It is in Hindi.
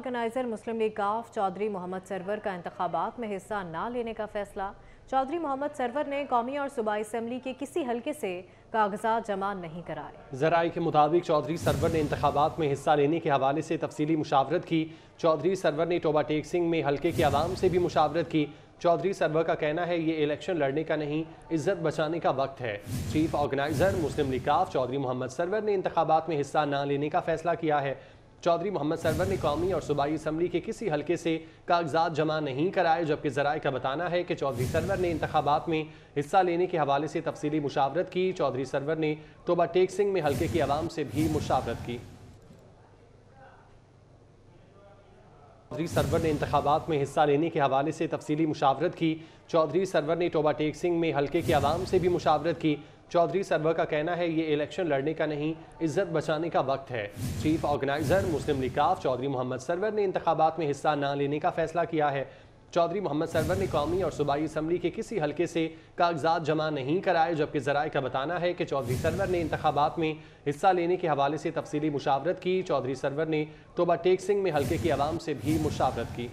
ऑर्गेनाइजर मुस्लिम लीग काफ चौधरी मोहम्मद सरवर का इंतबात में हिस्सा ना लेने का फैसला चौधरी मोहम्मद सरवर ने कौमी और सूबाई असम्बली के किसी हल्के से कागजात जमा नहीं कराए जराये के मुताबिक चौधरी सरवर ने इंतबात में हिस्सा लेने के हवाले से तफसली मुशावरत की चौधरी सरवर ने टोबा टेक सिंह में हल्के के आवाम से भी मुशावरत की चौधरी सरवर का कहना है ये इलेक्शन लड़ने का नहीं इज्जत बचाने का वक्त है चीफ ऑर्गेनाइजर मुस्लिम लीग काफ चौधरी मोहम्मद सरवर ने इंतबात में हिस्सा ना लेने का फैसला किया है चौधरी मोहम्मद सरवर ने कौमी और सूबाई असम्बली के किसी हल्के से कागजात जमा नहीं कराए जबकि जराये का बताना है कि चौधरी सरवर ने इंतबात में हिस्सा लेने के हवाले से तफसली मुशावरत की चौधरी सरवर ने टोबा टेक सिंह में हल्के की आवाम से भी मुशावरत की चौधरी सरवर ने इंतबात में हिस्सा लेने के हवाले से तफसली मुशावरत की चौधरी सरवर ने टोबा टेक सिंह में हल्के की आवाम से भी मुशावरत की चौधरी सरवर का कहना है ये इलेक्शन लड़ने का नहीं इज्जत बचाने का वक्त है चीफ ऑर्गेनाइजर मुस्लिम लीग चौधरी मोहम्मद सरवर ने इंतबात में हिस्सा ना लेने का फैसला किया है चौधरी मोहम्मद सरवर ने कौमी और सूबाई असम्बली के किसी हल्के से कागजात जमा नहीं कराए जबकि जराये का बताना है कि चौधरी सरवर ने इंतबात में हिस्सा लेने के हवाले से तफसली मुशावरत की चौधरी सरवर ने तोबा टेक सिंह में हल्के की आवाम से भी मुशावरत की